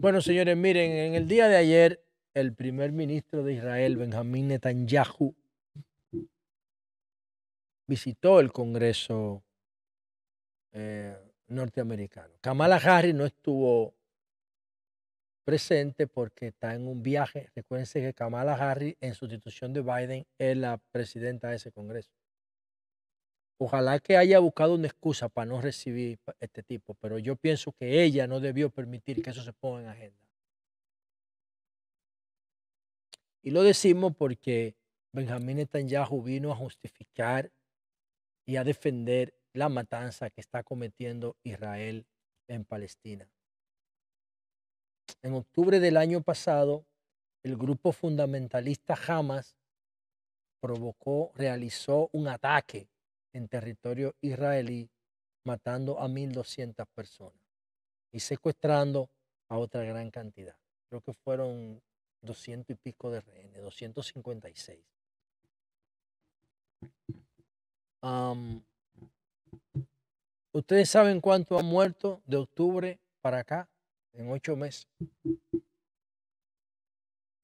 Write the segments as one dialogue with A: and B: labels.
A: Bueno, señores, miren, en el día de ayer, el primer ministro de Israel, Benjamín Netanyahu, visitó el Congreso eh, norteamericano. Kamala Harris no estuvo presente porque está en un viaje. Recuerden que Kamala Harris, en sustitución de Biden, es la presidenta de ese Congreso. Ojalá que haya buscado una excusa para no recibir este tipo, pero yo pienso que ella no debió permitir que eso se ponga en agenda. Y lo decimos porque Benjamín Netanyahu vino a justificar y a defender la matanza que está cometiendo Israel en Palestina. En octubre del año pasado, el grupo fundamentalista Hamas provocó, realizó un ataque en territorio israelí, matando a 1.200 personas y secuestrando a otra gran cantidad. Creo que fueron 200 y pico de rehenes, 256. ¿Ustedes saben cuánto han muerto de octubre para acá en ocho meses?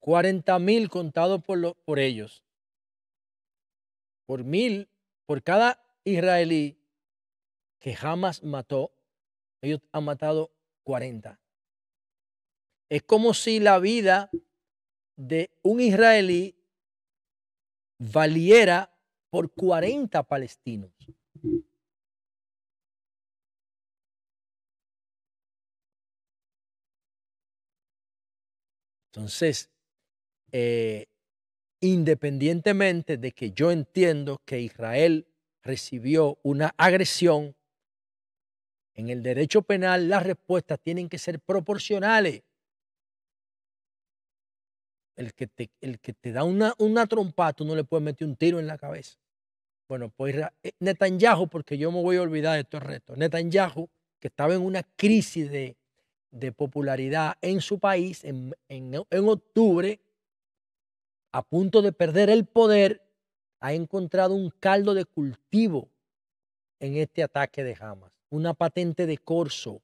A: 40 contados por, por, ellos. Por mil, por cada israelí que jamás mató, ellos han matado 40. Es como si la vida de un israelí valiera por 40 palestinos. Entonces, eh, independientemente de que yo entiendo que Israel recibió una agresión, en el derecho penal las respuestas tienen que ser proporcionales. El que te, el que te da una, una trompa, tú no le puedes meter un tiro en la cabeza. Bueno, pues eh, Netanyahu, porque yo me voy a olvidar de estos retos, Netanyahu, que estaba en una crisis de, popularidad en su país en octubre, a punto de perder el poder, ha encontrado un caldo de cultivo en este ataque de Hamas, una patente de corso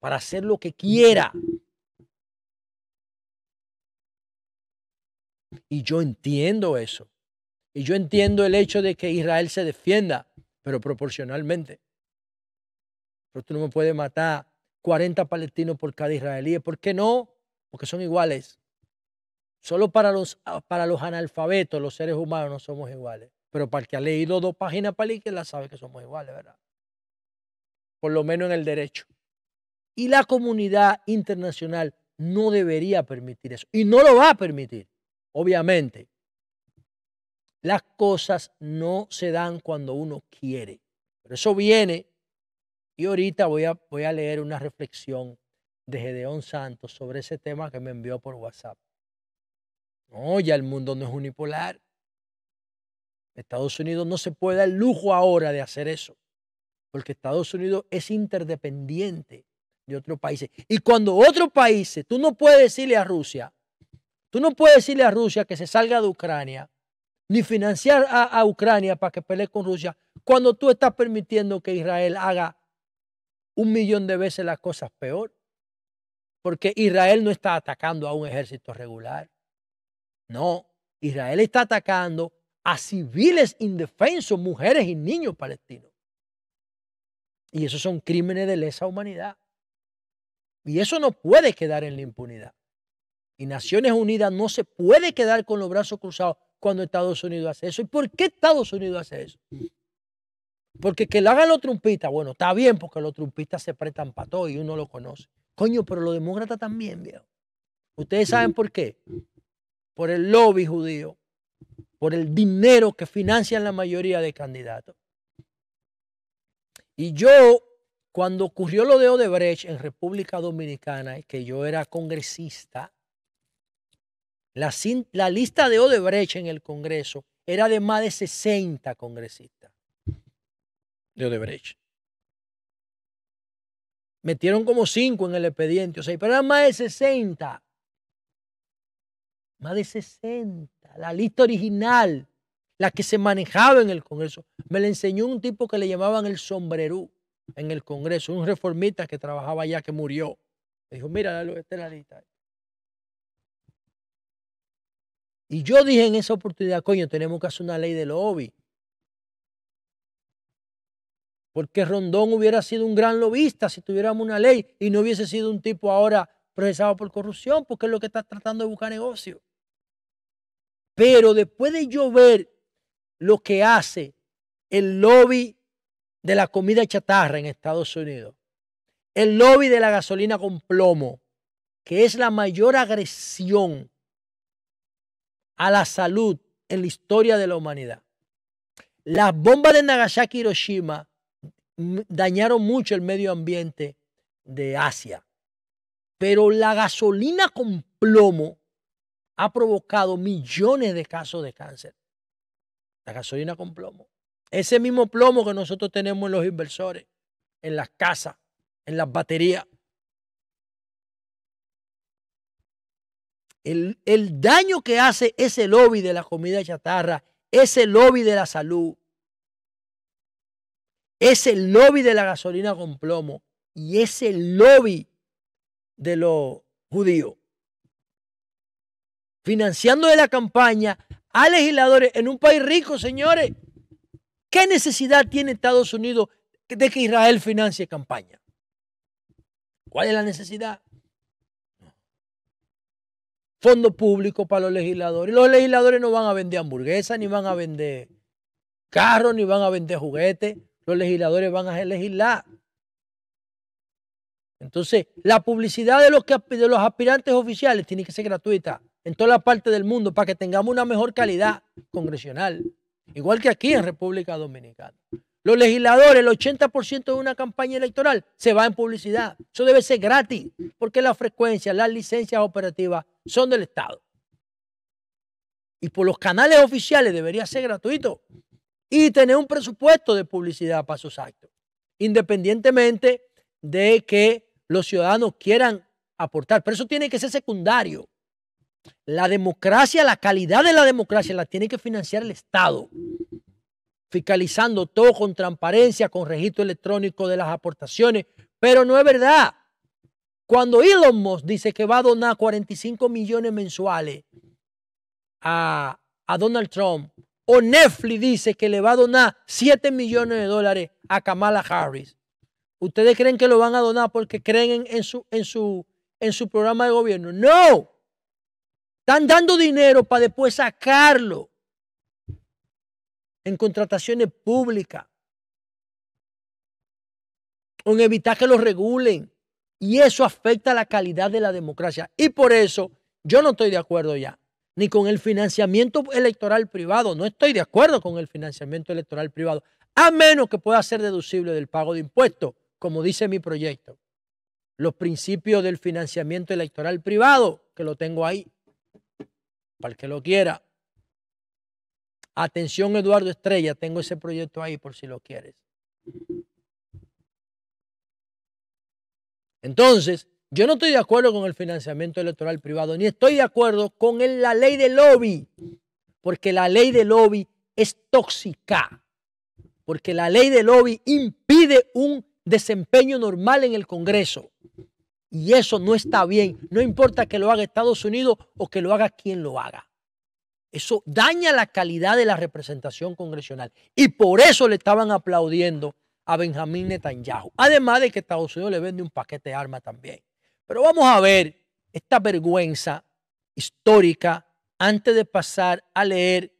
A: para hacer lo que quiera. Y yo entiendo eso. Y yo entiendo el hecho de que Israel se defienda, pero proporcionalmente. Pero tú no me puedes matar 40 palestinos por cada israelí. ¿Por qué no? Porque son iguales. Solo para los, ah, para los analfabetos, los seres humanos, no somos iguales. Pero para el que ha leído dos páginas para la sabe que somos iguales, ¿verdad? Por lo menos en el derecho. Y la comunidad internacional no debería permitir eso. Y no lo va a permitir, obviamente. Las cosas no se dan cuando uno quiere. Pero eso viene. Y ahorita voy a, voy a leer una reflexión de Gedeón Santos sobre ese tema que me envió por WhatsApp. No, ya el mundo no es unipolar. Estados Unidos no se puede dar lujo ahora de hacer eso, porque Estados Unidos es interdependiente de otros países. Y cuando otros países, tú no puedes decirle a Rusia, tú no puedes decirle a Rusia que se salga de Ucrania, ni financiar a, a Ucrania para que pelee con Rusia, cuando tú estás permitiendo que Israel haga un millón de veces las cosas peor, porque Israel no está atacando a un ejército regular. No, Israel está atacando a civiles indefensos, mujeres y niños palestinos. Y esos son crímenes de lesa humanidad. Y eso no puede quedar en la impunidad. Y Naciones Unidas no se puede quedar con los brazos cruzados cuando Estados Unidos hace eso. ¿Y por qué Estados Unidos hace eso? Porque que lo hagan los trumpistas, bueno, está bien porque los trumpistas se prestan para todo y uno lo conoce. Coño, pero los demócratas también, viejo. ¿Ustedes saben por qué? por el lobby judío, por el dinero que financian la mayoría de candidatos. Y yo, cuando ocurrió lo de Odebrecht en República Dominicana, que yo era congresista, la, lista de Odebrecht en el Congreso era de más de 60 congresistas de Odebrecht. Metieron como 5 en el expediente, o pero eran más de 60 más de 60. La lista original, la que se manejaba en el Congreso. Me la enseñó un tipo que le llamaban el sombrerú en el Congreso, un reformista que trabajaba allá que murió. Me dijo, mira, esta es la lista. Y yo dije en esa oportunidad, coño, tenemos que hacer una ley de lobby. Porque Rondón hubiera sido un gran lobista si tuviéramos una ley y no hubiese sido un tipo ahora procesado por corrupción, porque es lo que está tratando de buscar negocio. Pero después de yo ver lo que hace el lobby de la comida chatarra en Estados Unidos, el lobby de la gasolina con plomo, que es la mayor agresión a la salud en la historia de la humanidad. Las bombas de Nagasaki y Hiroshima dañaron mucho el medio ambiente de Asia, pero la gasolina con plomo ha provocado millones de casos de cáncer. La gasolina con plomo. Ese mismo plomo que nosotros tenemos en los inversores, en las casas, en las baterías. El, daño que hace ese lobby de la comida chatarra, ese lobby de la salud, ese lobby de la gasolina con plomo y ese lobby de los judíos financiando de la campaña a legisladores en un país rico, señores. ¿Qué necesidad tiene Estados Unidos de que Israel financie campaña? ¿Cuál es la necesidad? Fondo público para los legisladores. Los legisladores no van a vender hamburguesas, ni van a vender carros, ni van a vender juguetes. Los legisladores van a legislar. Entonces, la publicidad de los, de los aspirantes oficiales tiene que ser gratuita en toda la parte del mundo para que tengamos una mejor calidad congresional, igual que aquí en República Dominicana. Los legisladores, el 80% de una campaña electoral se va en publicidad. Eso debe ser gratis, porque las frecuencias, las licencias operativas son del Estado. Y por los canales oficiales debería ser gratuito. Y tener un presupuesto de publicidad para sus actos, independientemente de que los ciudadanos quieran aportar. Pero eso tiene que ser secundario. La democracia, la calidad de la democracia la tiene que financiar el Estado, fiscalizando todo con transparencia, con registro electrónico de las aportaciones, pero no es verdad. Cuando Elon Musk dice que va a donar 45 millones mensuales a, Donald Trump, o Netflix dice que le va a donar 7 millones de dólares a Kamala Harris, ¿ustedes creen que lo van a donar porque creen en su, en, su, en su programa de gobierno? No, están dando dinero para después sacarlo en contrataciones públicas o evitar que lo regulen. Y eso afecta la calidad de la democracia. Y por eso yo no estoy de acuerdo ya, ni con el financiamiento electoral privado. No estoy de acuerdo con el financiamiento electoral privado, a menos que pueda ser deducible del pago de impuestos, como dice mi proyecto. Los principios del financiamiento electoral privado, que lo tengo ahí para el que lo quiera. Atención, Eduardo Estrella, tengo ese proyecto ahí por si lo quieres. Entonces, yo no estoy de acuerdo con el financiamiento electoral privado, ni estoy de acuerdo con la ley de lobby, porque la ley de lobby es tóxica, porque la ley de lobby impide un desempeño normal en el Congreso. Y eso no está bien. No importa que lo haga Estados Unidos o que lo haga quien lo haga. Eso daña la calidad de la representación congresional. Y por eso le estaban aplaudiendo a Benjamín Netanyahu. Además de que Estados Unidos le vende un paquete de armas también. Pero vamos a ver esta vergüenza histórica antes de pasar a leer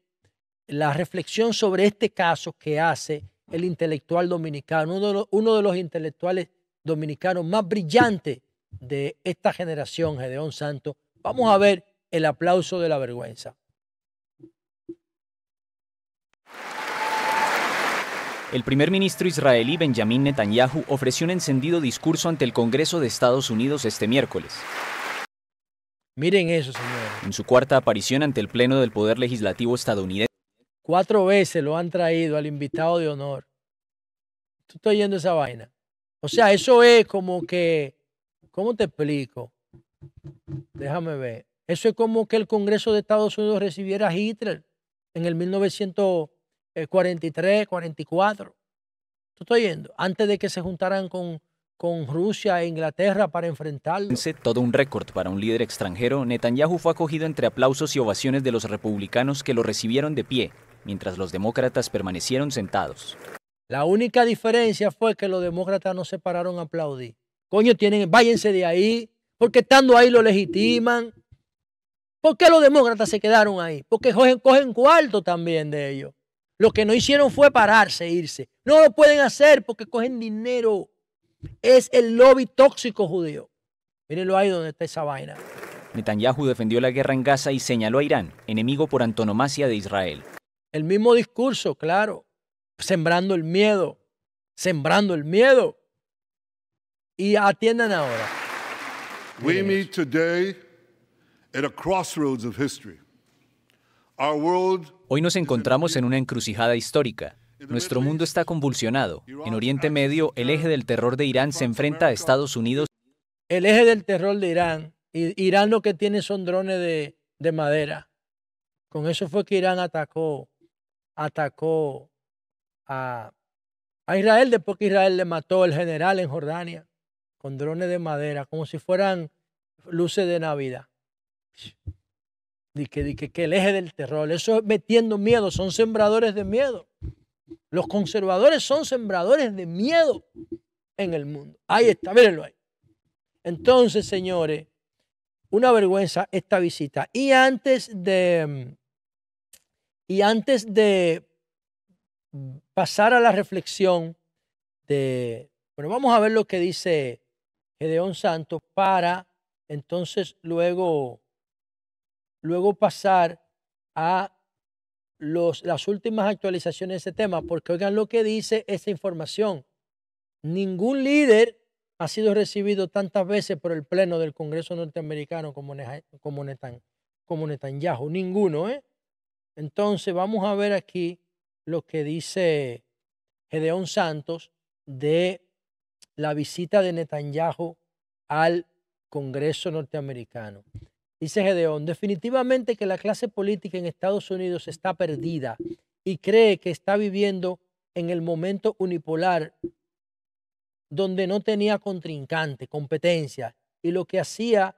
A: la reflexión sobre este caso que hace el intelectual dominicano, uno de los, intelectuales dominicanos más brillantes de esta generación, Gedeón Santo. vamos a ver el aplauso de la vergüenza. El primer ministro israelí Benjamin Netanyahu ofreció un encendido discurso ante el Congreso de Estados Unidos este miércoles. Miren eso, señores. En su cuarta aparición ante el Pleno del Poder Legislativo estadounidense. Cuatro veces lo han traído al invitado de honor. Tú estás oyendo esa vaina. O sea, eso es como que ¿Cómo te explico? Déjame ver. Eso es como que el Congreso de Estados Unidos recibiera a Hitler en el 1943, 44. ¿Tú estás yendo? Antes de que se juntaran con, con Rusia e Inglaterra para enfrentarlo. Todo un récord para un líder extranjero, Netanyahu fue acogido entre aplausos y ovaciones de los republicanos que lo recibieron de pie, mientras los demócratas permanecieron sentados. La única diferencia fue que los demócratas no se pararon a aplaudir. Coño, tienen, váyanse de ahí, porque estando ahí lo legitiman. ¿Por qué los demócratas se quedaron ahí? Porque cogen, cogen cuarto también de ellos. Lo que no hicieron fue pararse, e irse. No lo pueden hacer porque cogen dinero. Es el lobby tóxico judío. Mírenlo ahí donde está esa vaina. Netanyahu defendió la guerra en Gaza y señaló a Irán, enemigo por antonomasia de Israel. El mismo discurso, claro. Sembrando el miedo. Sembrando el miedo. Y atiendan ahora. Hoy nos encontramos en una encrucijada histórica. Nuestro mundo está convulsionado. En Oriente Medio, el eje del terror de Irán se enfrenta a Estados Unidos. El eje del terror de Irán. Irán lo que tiene son drones de, madera. Con eso fue que Irán atacó, atacó a, a Israel después que Israel le mató al general en Jordania con drones de madera, como si fueran luces de Navidad. Dice que, que, que el eje del terror, eso es metiendo miedo, son sembradores de miedo. Los conservadores son sembradores de miedo en el mundo. Ahí está, mírenlo ahí. Entonces, señores, una vergüenza esta visita. Y antes de, y antes de pasar a la reflexión de, bueno, vamos a ver lo que dice Gedeón Santos, para entonces luego, luego pasar a los, las últimas actualizaciones de ese tema, porque oigan lo que dice esta información. Ningún líder ha sido recibido tantas veces por el Pleno del Congreso norteamericano como, como Netanyahu, ninguno. ¿eh? Entonces vamos a ver aquí lo que dice Gedeón Santos de la visita de Netanyahu al Congreso norteamericano. Dice Gedeón, definitivamente que la clase política en Estados Unidos está perdida y cree que está viviendo en el momento unipolar donde no tenía contrincante, competencia, y lo que hacía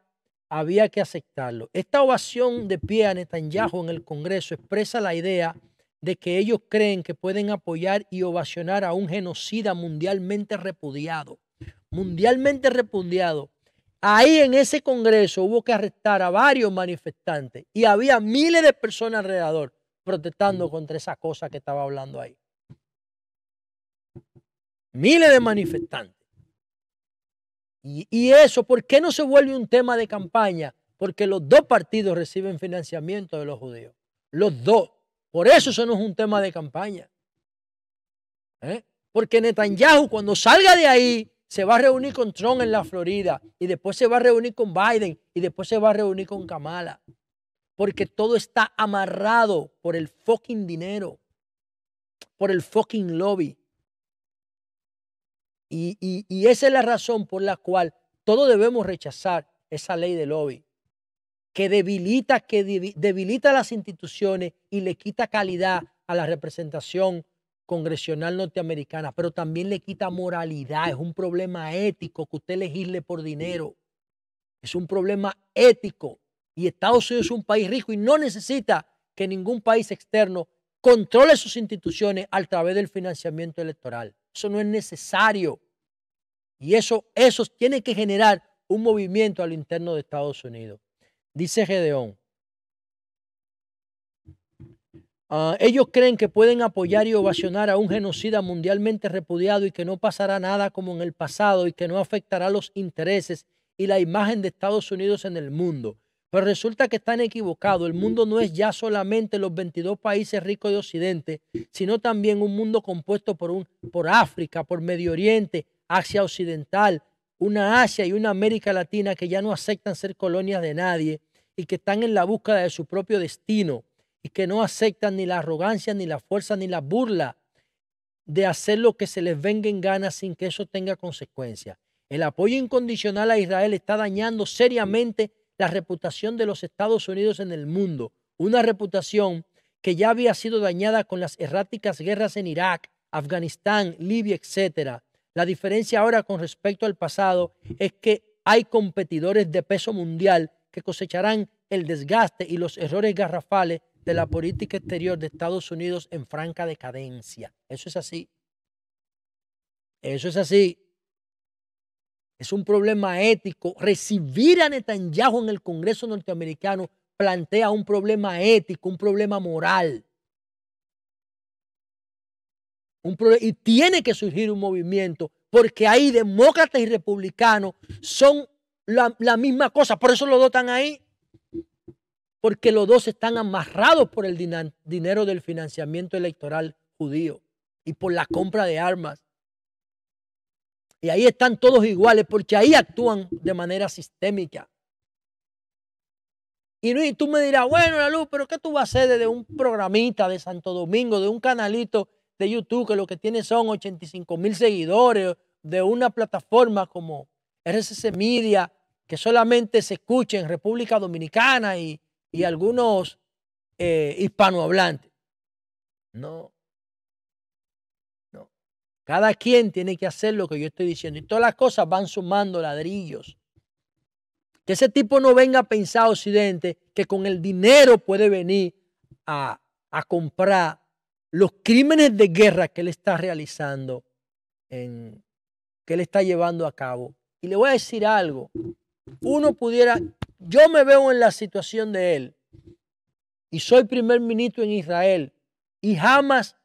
A: había que aceptarlo. Esta ovación de pie a Netanyahu en el Congreso expresa la idea de que ellos creen que pueden apoyar y ovacionar a un genocida mundialmente repudiado. Mundialmente repudiado. Ahí en ese Congreso hubo que arrestar a varios manifestantes y había miles de personas alrededor protestando contra esa cosa que estaba hablando ahí. Miles de manifestantes. Y, y eso, ¿por qué no se vuelve un tema de campaña? Porque los dos partidos reciben financiamiento de los judíos. Los dos. Por eso eso no es un tema de campaña. ¿Eh? Porque Netanyahu cuando salga de ahí se va a reunir con Trump en la Florida y después se va a reunir con Biden y después se va a reunir con Kamala. Porque todo está amarrado por el fucking dinero, por el fucking lobby. Y, y esa es la razón por la cual todos debemos rechazar esa ley de lobby que debilita, que debilita las instituciones y le quita calidad a la representación congresional norteamericana, pero también le quita moralidad. Es un problema ético que usted elegirle por dinero. Es un problema ético. Y Estados Unidos es un país rico y no necesita que ningún país externo controle sus instituciones a través del financiamiento electoral. Eso no es necesario. Y eso, eso tiene que generar un movimiento al interno de Estados Unidos. Dice Gedeón. Ah, ellos creen que pueden apoyar y ovacionar a un genocida mundialmente repudiado y que no pasará nada como en el pasado y que no afectará los intereses y la imagen de Estados Unidos en el mundo. Pero resulta que están equivocados. El mundo no es ya solamente los 22 países ricos de Occidente, sino también un mundo compuesto por, un, por África, por Medio Oriente, Asia Occidental, una Asia y una América Latina que ya no aceptan ser colonias de nadie y que están en la búsqueda de su propio destino y que no aceptan ni la arrogancia, ni la fuerza, ni la burla de hacer lo que se les venga en gana sin que eso tenga consecuencias. El apoyo incondicional a Israel está dañando seriamente la reputación de los Estados Unidos en el mundo, una reputación que ya había sido dañada con las erráticas guerras en Irak, Afganistán, Libia, etcétera la diferencia ahora con respecto al pasado es que hay competidores de peso mundial que cosecharán el desgaste y los errores garrafales de la política exterior de Estados Unidos en franca decadencia. Eso es así. Eso es así. Es un problema ético. Recibir a Netanyahu en el Congreso norteamericano plantea un problema ético, un problema moral y tiene que surgir un movimiento, porque ahí demócratas y republicanos son la, misma cosa. Por eso los dos están ahí. Porque los dos están amarrados por el dinero del financiamiento electoral judío y por la compra de armas. Y ahí están todos iguales porque ahí actúan de manera sistémica. Y tú me dirás, bueno, la luz, pero ¿qué tú vas a hacer desde un programita de Santo Domingo, de un canalito de YouTube que lo que tiene son 85 mil seguidores de una plataforma como rss Media que solamente se escucha en República Dominicana y, algunos eh, hispanohablantes. No. No. Cada quien tiene que hacer lo que yo estoy diciendo. Y todas las cosas van sumando ladrillos. Que ese tipo no venga a pensar, Occidente, que con el dinero puede venir a, a comprar los crímenes de guerra que él está realizando, en, que él está llevando a cabo. Y le voy a decir algo. Uno pudiera, yo me veo en la situación de él y soy primer ministro en Israel y jamás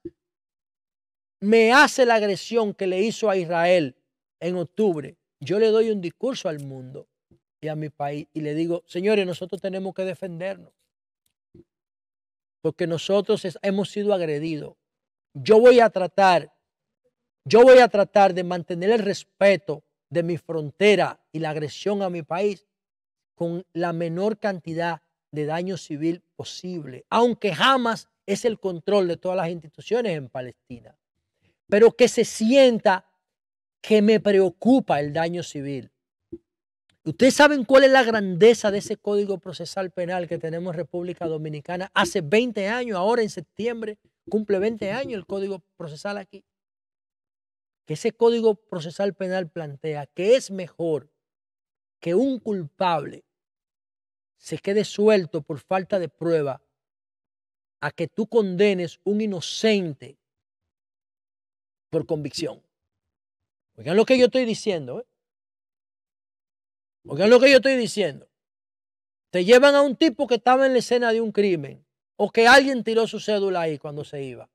A: me hace la agresión que le hizo a Israel en octubre. Yo le doy un discurso al mundo y a mi país y le digo, señores, nosotros tenemos que defendernos porque nosotros hemos sido agredidos. Yo voy a tratar, yo voy a tratar de mantener el respeto de mi frontera y la agresión a mi país con la menor cantidad de daño civil posible, aunque jamás es el control de todas las instituciones en Palestina, pero que se sienta que me preocupa el daño civil, Ustedes saben cuál es la grandeza de ese código procesal penal que tenemos en República Dominicana. Hace 20 años, ahora en septiembre, cumple 20 años el código procesal aquí. Que ese código procesal penal plantea que es mejor que un culpable se quede suelto por falta de prueba a que tú condenes un inocente por convicción. Oigan lo que yo estoy diciendo. ¿eh? es lo que yo estoy diciendo. Te llevan a un tipo que estaba en la escena de un crimen o que alguien tiró su cédula ahí cuando se iba.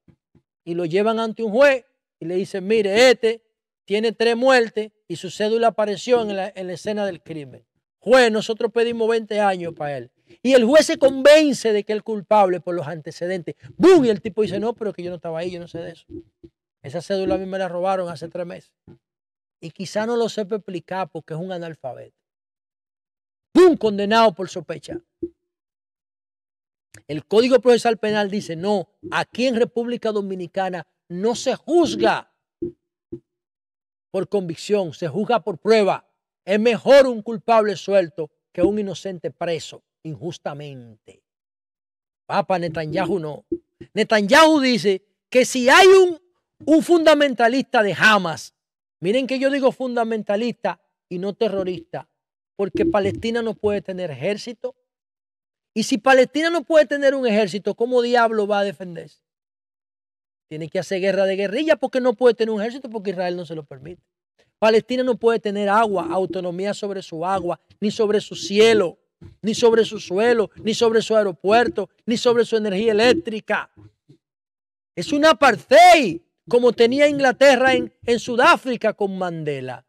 A: Y lo llevan ante un juez y le dicen, mire, este tiene tres muertes y su cédula apareció en la, escena del crimen. Juez, nosotros pedimos 20 años para él. Y el juez se convence de que es culpable por los antecedentes. ¡Bum! Y el tipo dice, no, pero que yo no estaba ahí, yo no sé de eso. Esa cédula a mí me la robaron hace tres meses. Y quizá no lo sepa explicar porque es un analfabeto un condenado por sospecha. El Código Procesal Penal dice, no, aquí en República Dominicana no se juzga por convicción, se juzga por prueba. Es mejor un culpable suelto que un inocente preso injustamente. Papa Netanyahu no. Netanyahu dice que si hay un, un fundamentalista de Hamas, miren que yo digo fundamentalista y no terrorista, porque Palestina no puede tener ejército. Y si Palestina no puede tener un ejército, ¿cómo diablo va a defenderse? Tiene que hacer guerra de guerrilla porque no puede tener un ejército porque Israel no se lo permite. Palestina no puede tener agua, autonomía sobre su agua, ni sobre su cielo, ni sobre su suelo, ni sobre su aeropuerto, ni sobre su energía eléctrica. Es una apartheid como tenía Inglaterra en, en Sudáfrica con Mandela.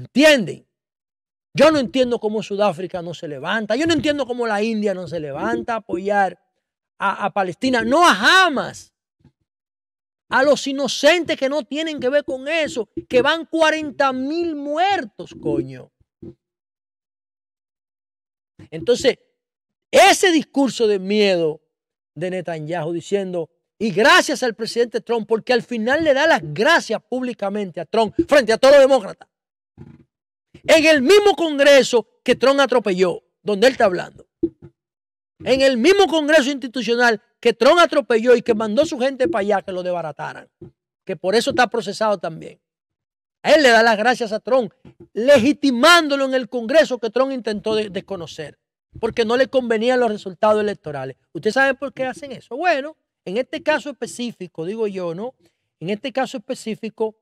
A: ¿Entienden? Yo no entiendo cómo Sudáfrica no se levanta. Yo no entiendo cómo la India no se levanta a apoyar a, Palestina, no a Hamas. A los inocentes que no tienen que ver con eso, que van 40 mil muertos, coño. Entonces, ese discurso de miedo de Netanyahu diciendo, y gracias al presidente Trump, porque al final le da las gracias públicamente a Trump frente a todos los demócratas en el mismo Congreso que Trump atropelló, donde él está hablando. En el mismo Congreso Institucional que Trump atropelló y que mandó a su gente para allá que lo debarataran. Que por eso está procesado también. A él le da las gracias a Trump, legitimándolo en el Congreso que Trump intentó desconocer, porque no le convenían los resultados electorales. ¿Usted sabe por qué hacen eso? Bueno, en este caso específico, digo yo, ¿no? En este caso específico,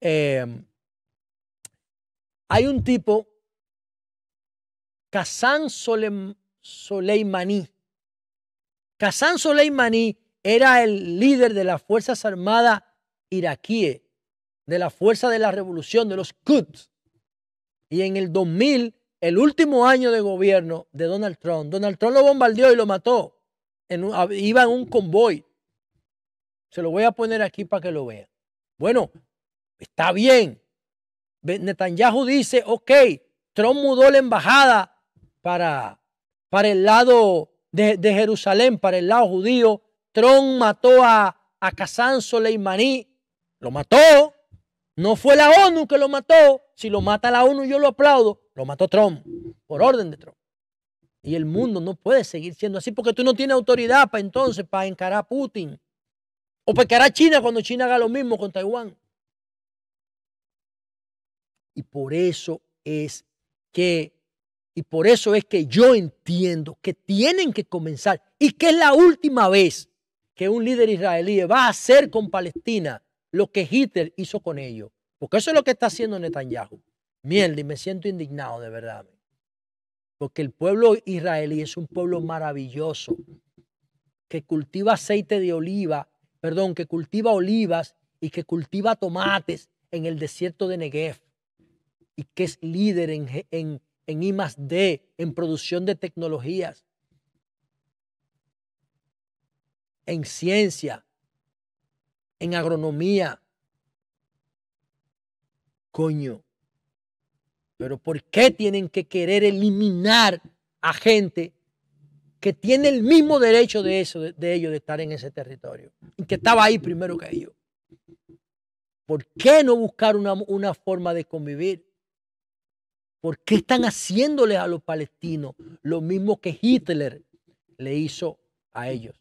A: eh, hay un tipo, Kazan Soleimani. Kazan Soleimani era el líder de las Fuerzas Armadas iraquíes, de la Fuerza de la Revolución, de los Quds. Y en el 2000, el último año de gobierno de Donald Trump, Donald Trump lo bombardeó y lo mató. En un, iba en un convoy. Se lo voy a poner aquí para que lo vean. Bueno, está bien, Netanyahu dice, ok, Trump mudó la embajada para, para el lado de, de, Jerusalén, para el lado judío. Trump mató a, a Kazán Soleimani, lo mató. No fue la ONU que lo mató. Si lo mata la ONU, yo lo aplaudo. Lo mató Trump, por orden de Trump. Y el mundo no puede seguir siendo así porque tú no tienes autoridad para entonces, para encarar a Putin. O para encarar a China cuando China haga lo mismo con Taiwán. Y por eso es que, y por eso es que yo entiendo que tienen que comenzar y que es la última vez que un líder israelí va a hacer con Palestina lo que Hitler hizo con ellos. Porque eso es lo que está haciendo Netanyahu. Mierda, y me siento indignado de verdad. Porque el pueblo israelí es un pueblo maravilloso que cultiva aceite de oliva, perdón, que cultiva olivas y que cultiva tomates en el desierto de Negev y que es líder en, en, en +D, en producción de tecnologías, en ciencia, en agronomía. Coño, pero ¿por qué tienen que querer eliminar a gente que tiene el mismo derecho de, eso, de, ellos de estar en ese territorio y que estaba ahí primero que ellos? ¿Por qué no buscar una, una forma de convivir? ¿Por qué están haciéndoles a los palestinos lo mismo que Hitler le hizo a ellos?